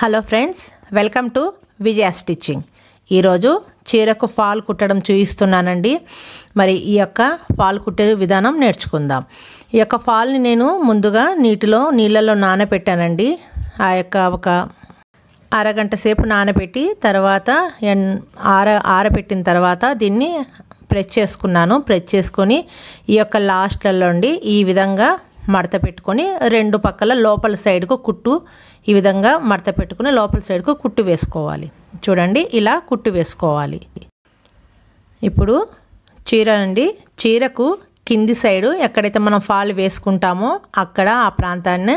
hello friends welcome to Vijaya stitching ఈరోజు చీరకు fall కుట్టడం చూపిస్తున్నానండి మరి ఈ యొక్క ఫాల్ కుట్టే విధానం నేర్చుకుందాం ఈ యొక్క ఫాల్ని నేను ముందుగా నీటిలో నీళ్ళలో నానబెట్టానండి ఆ యొక్క ఒక అరగంట సేపు నానబెట్టి తర్వాత ఎన్ ఆర ఆరబెట్టిన తర్వాత దీన్ని ప్రెస్ చేసుకున్నాను ప్రెస్ చేసుకొని ఈ యొక్క లాస్ట్లలో ఈ విధంగా మడత పెట్టుకొని రెండు పక్కల లోపల సైడ్కు కుట్టు ఈ విధంగా మడత పెట్టుకుని లోపల సైడ్కు కుట్టు వేసుకోవాలి చూడండి ఇలా కుట్టు వేసుకోవాలి ఇప్పుడు చీర అండి చీరకు కింది సైడు ఎక్కడైతే మనం ఫాల్ వేసుకుంటామో అక్కడ ఆ ప్రాంతాన్ని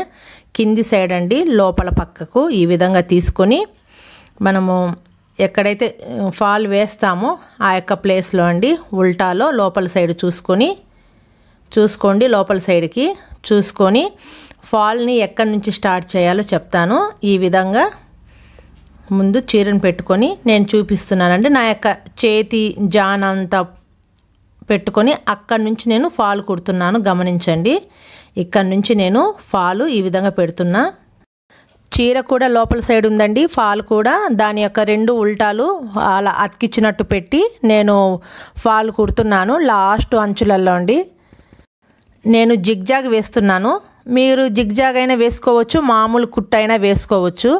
కింది సైడ్ అండి లోపల పక్కకు ఈ విధంగా తీసుకొని మనము ఎక్కడైతే ఫాల్ వేస్తామో ఆ యొక్క ప్లేస్లో అండి ఉల్టాలో లోపల సైడ్ చూసుకొని చూసుకోండి లోపల సైడ్కి చూసుకొని ఫాల్ని ఎక్కడి నుంచి స్టార్ట్ చేయాలో చెప్తాను ఈ విధంగా ముందు చీరను పెట్టుకొని నేను చూపిస్తున్నానండి నా యొక్క చేతి జాన్ అంతా పెట్టుకొని అక్కడి నుంచి నేను ఫాల్ కుడుతున్నాను గమనించండి ఇక్కడ నుంచి నేను ఫాలు ఈ విధంగా పెడుతున్నా చీర కూడా లోపల సైడ్ ఉందండి ఫాల్ కూడా దాని యొక్క రెండు ఉల్టాలు అలా అతికిచ్చినట్టు పెట్టి నేను ఫాల్ కుడుతున్నాను లాస్ట్ అంచులలో అండి నేను జిగ్జాగ్ వేస్తున్నాను మీరు జిగ్జాగ్ అయినా వేసుకోవచ్చు మామూలు కుట్ట అయినా వేసుకోవచ్చు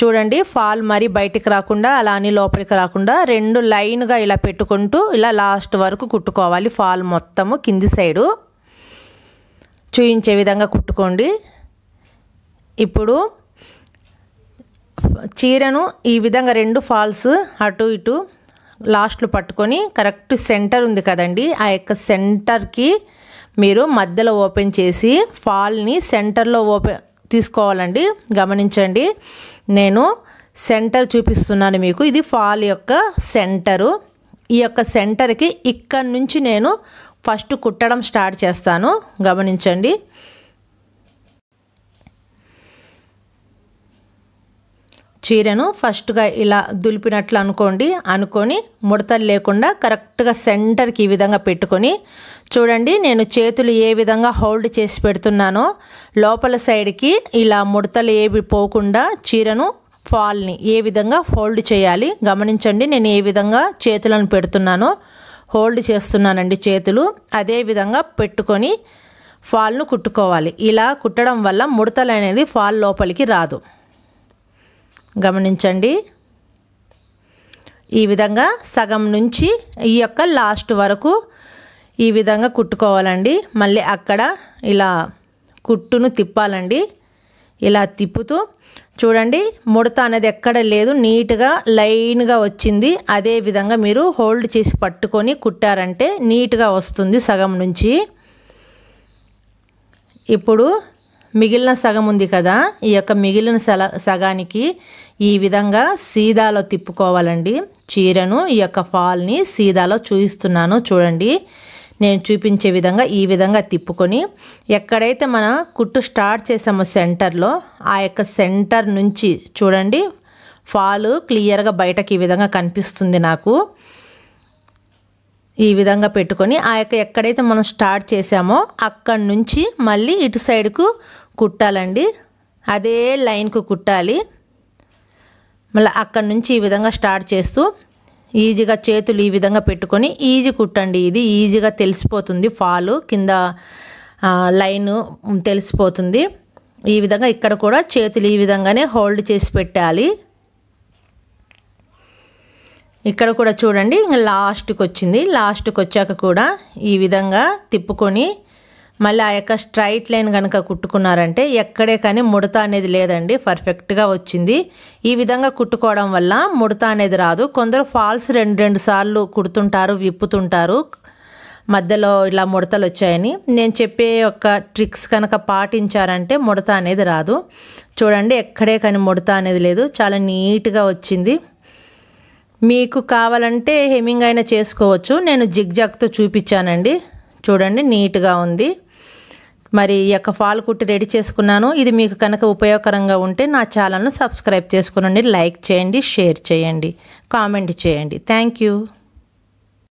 చూడండి ఫాల్ మరీ బయటికి రాకుండా అలా అని లోపలికి రాకుండా రెండు లైన్గా ఇలా పెట్టుకుంటూ ఇలా లాస్ట్ వరకు కుట్టుకోవాలి ఫాల్ మొత్తము కింది సైడు చూయించే విధంగా కుట్టుకోండి ఇప్పుడు చీరను ఈ విధంగా రెండు ఫాల్స్ అటు ఇటు లాస్ట్లో పట్టుకొని కరెక్ట్ సెంటర్ ఉంది కదండి ఆ యొక్క సెంటర్కి మీరు మధ్యలో ఓపెన్ చేసి ఫాల్ని సెంటర్లో ఓపెన్ తీసుకోవాలండి గమనించండి నేను సెంటర్ చూపిస్తున్నాను మీకు ఇది ఫాల్ యొక్క సెంటరు ఈ యొక్క సెంటర్కి ఇక్కడ నుంచి నేను ఫస్ట్ కుట్టడం స్టార్ట్ చేస్తాను గమనించండి చీరను ఫస్ట్గా ఇలా దులిపినట్లు అనుకోండి అనుకొని ముడతలు లేకుండా కరెక్ట్గా సెంటర్కి ఈ విధంగా పెట్టుకొని చూడండి నేను చేతులు ఏ విధంగా హోల్డ్ చేసి పెడుతున్నానో లోపల సైడ్కి ఇలా ముడతలు ఏవి పోకుండా చీరను ఫాల్ని ఏ విధంగా హోల్డ్ చేయాలి గమనించండి నేను ఏ విధంగా చేతులను పెడుతున్నానో హోల్డ్ చేస్తున్నానండి చేతులు అదే విధంగా పెట్టుకొని ఫాల్ను కుట్టుకోవాలి ఇలా కుట్టడం వల్ల ముడతలు అనేది ఫాల్ లోపలికి రాదు గమనించండి ఈ విధంగా సగం నుంచి ఈ యొక్క లాస్ట్ వరకు ఈ విధంగా కుట్టుకోవాలండి మళ్ళీ అక్కడ ఇలా కుట్టును తిప్పాలండి ఇలా తిప్పుతూ చూడండి ముడత అనేది ఎక్కడ లేదు నీట్గా లైన్గా వచ్చింది అదే విధంగా మీరు హోల్డ్ చేసి పట్టుకొని కుట్టారంటే నీట్గా వస్తుంది సగం నుంచి ఇప్పుడు మిగిలిన సగం ఉంది కదా ఈ యొక్క మిగిలిన సల సగానికి ఈ విధంగా సీదాలో తిప్పుకోవాలండి చీరను ఈ యొక్క ఫాల్ని సీదాలో చూపిస్తున్నాను చూడండి నేను చూపించే విధంగా ఈ విధంగా తిప్పుకొని ఎక్కడైతే మన కుట్టు స్టార్ట్ చేసామో సెంటర్లో ఆ యొక్క సెంటర్ నుంచి చూడండి ఫాలు క్లియర్గా బయటకు ఈ విధంగా కనిపిస్తుంది నాకు ఈ విధంగా పెట్టుకొని ఆ యొక్క ఎక్కడైతే మనం స్టార్ట్ చేసామో అక్కడి నుంచి మళ్ళీ ఇటు సైడ్కు కుట్టాలండి అదే లైన్కు కుట్టాలి మళ్ళీ అక్కడి నుంచి ఈ విధంగా స్టార్ట్ చేస్తూ ఈజీగా చేతులు ఈ విధంగా పెట్టుకొని ఈజీ కుట్టండి ఇది ఈజీగా తెలిసిపోతుంది ఫాలు కింద లైన్ తెలిసిపోతుంది ఈ విధంగా ఇక్కడ కూడా చేతులు ఈ విధంగానే హోల్డ్ చేసి పెట్టాలి ఇక్కడ కూడా చూడండి ఇంకా లాస్ట్కి వచ్చింది లాస్ట్కి వచ్చాక కూడా ఈ విధంగా తిప్పుకొని మళ్ళీ ఆ యొక్క స్ట్రైట్ లైన్ కనుక కుట్టుకున్నారంటే ఎక్కడే కానీ ముడత అనేది లేదండి పర్ఫెక్ట్గా వచ్చింది ఈ విధంగా కుట్టుకోవడం వల్ల ముడత అనేది రాదు కొందరు ఫాల్స్ రెండు రెండు సార్లు కుడుతుంటారు విప్పుతుంటారు మధ్యలో ఇలా ముడతలు వచ్చాయని నేను చెప్పే ఒక ట్రిక్స్ కనుక పాటించారంటే ముడత అనేది రాదు చూడండి ఎక్కడే కానీ ముడత అనేది లేదు చాలా నీట్గా వచ్చింది మీకు కావాలంటే హెమ్మింగ్ అయినా చేసుకోవచ్చు నేను జిగ్ జాగ్తో చూపించానండి చూడండి నీట్గా ఉంది మరి ఈ యొక్క ఫాల్ కుట్టి రెడీ చేసుకున్నాను ఇది మీకు కనుక ఉపయోగకరంగా ఉంటే నా ఛానల్ను సబ్స్క్రైబ్ చేసుకునండి లైక్ చేయండి షేర్ చేయండి కామెంట్ చేయండి థ్యాంక్ యూ